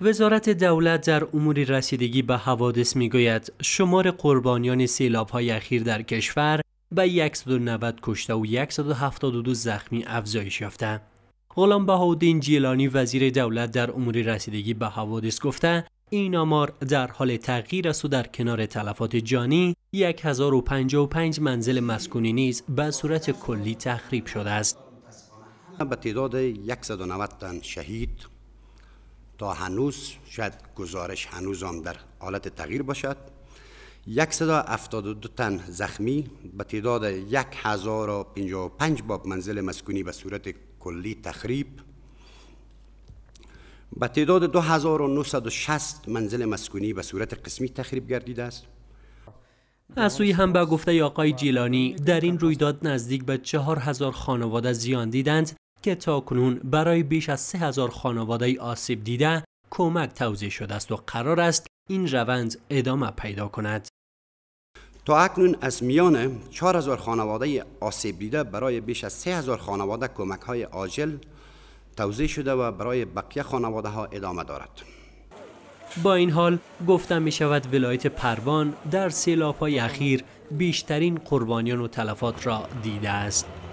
وزارت دولت در امور رسیدگی به حوادث میگوید شمار قربانیان سیلاب های اخیر در کشور به 190 کشته و 172 زخمی افزایش یافته. غلام بهاودین جیلانی وزیر دولت در امور رسیدگی به حوادث گفته این آمار در حال تغییر است و در کنار تلفات جانی 1055 منزل مسکونی نیز به صورت کلی تخریب شده است. به تعداد 190 شهید تا هنوز شاید گزارش هنوز هم در حالت تغییر باشد 172 تن زخمی به تعداد 1055 باب منزل مسکونی به صورت کلی تخریب به تعداد 2960 منزل مسکونی به صورت قسمی تخریب گردیده است از هم به گفته آقای جیلانی در این رویداد نزدیک به 4000 خانواده زیان دیدند که تاکنون برای بیش از 3000 خانواده آسیب دیده کمک توضیح شده است و قرار است این روند ادامه پیدا کند. تا اکنون از میان 4000 خانواده آسیب دیده برای بیش از 3000 خانواده کمک های عاجل توضیح شده و برای بقیه خانواده ها ادامه دارد. با این حال گفته می شود ولایت پروان در سیلاب های اخیر بیشترین قربانیان و تلفات را دیده است.